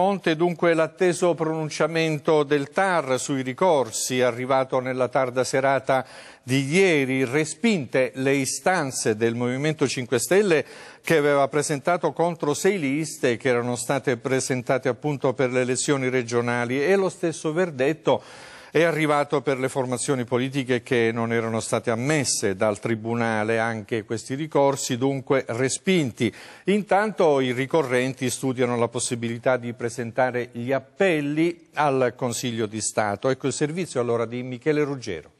Monte dunque l'atteso pronunciamento del TAR sui ricorsi arrivato nella tarda serata di ieri, respinte le istanze del Movimento 5 Stelle che aveva presentato contro sei liste che erano state presentate appunto per le elezioni regionali e lo stesso verdetto è arrivato per le formazioni politiche che non erano state ammesse dal Tribunale anche questi ricorsi, dunque respinti. Intanto i ricorrenti studiano la possibilità di presentare gli appelli al Consiglio di Stato. Ecco il servizio allora di Michele Ruggero.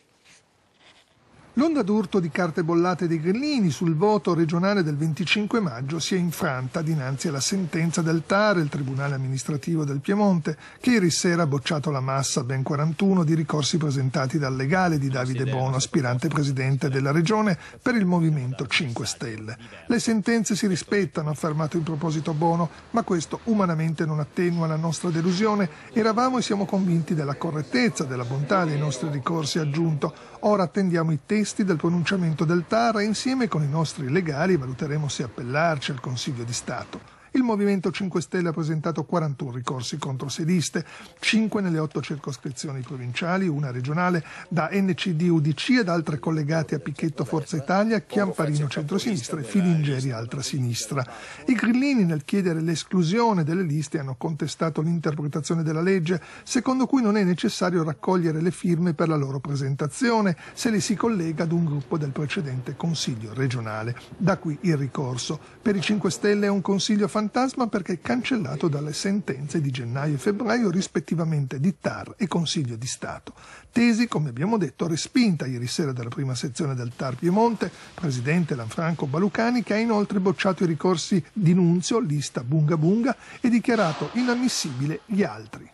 L'onda d'urto di carte bollate dei grillini sul voto regionale del 25 maggio si è infranta dinanzi alla sentenza del TAR, il Tribunale amministrativo del Piemonte, che ieri sera ha bocciato la massa ben 41 di ricorsi presentati dal legale di Davide Bono, aspirante presidente della regione per il Movimento 5 Stelle. Le sentenze si rispettano, ha affermato in proposito Bono, ma questo umanamente non attenua la nostra delusione. Eravamo e siamo convinti della correttezza, della bontà dei nostri ricorsi, aggiunto. Ora attendiamo i testi attesti del pronunciamento del TAR e insieme con i nostri legali valuteremo se appellarci al Consiglio di Stato il Movimento 5 Stelle ha presentato 41 ricorsi contro sediste, 5 nelle 8 circoscrizioni provinciali, una regionale, da NCD UDC ed altre collegate a Picchetto Forza Italia, Chiamparino Centrosinistra e Filingeri Altra Sinistra. I grillini nel chiedere l'esclusione delle liste hanno contestato l'interpretazione della legge, secondo cui non è necessario raccogliere le firme per la loro presentazione se le si collega ad un gruppo del precedente Consiglio regionale. Da qui il ricorso. Per i 5 Stelle è un consiglio fantastico fantasma perché cancellato dalle sentenze di gennaio e febbraio rispettivamente di TAR e Consiglio di Stato. Tesi, come abbiamo detto, respinta ieri sera dalla prima sezione del TAR Piemonte, presidente Lanfranco Balucani, che ha inoltre bocciato i ricorsi di Nunzio, lista Bunga Bunga e dichiarato inammissibile gli altri.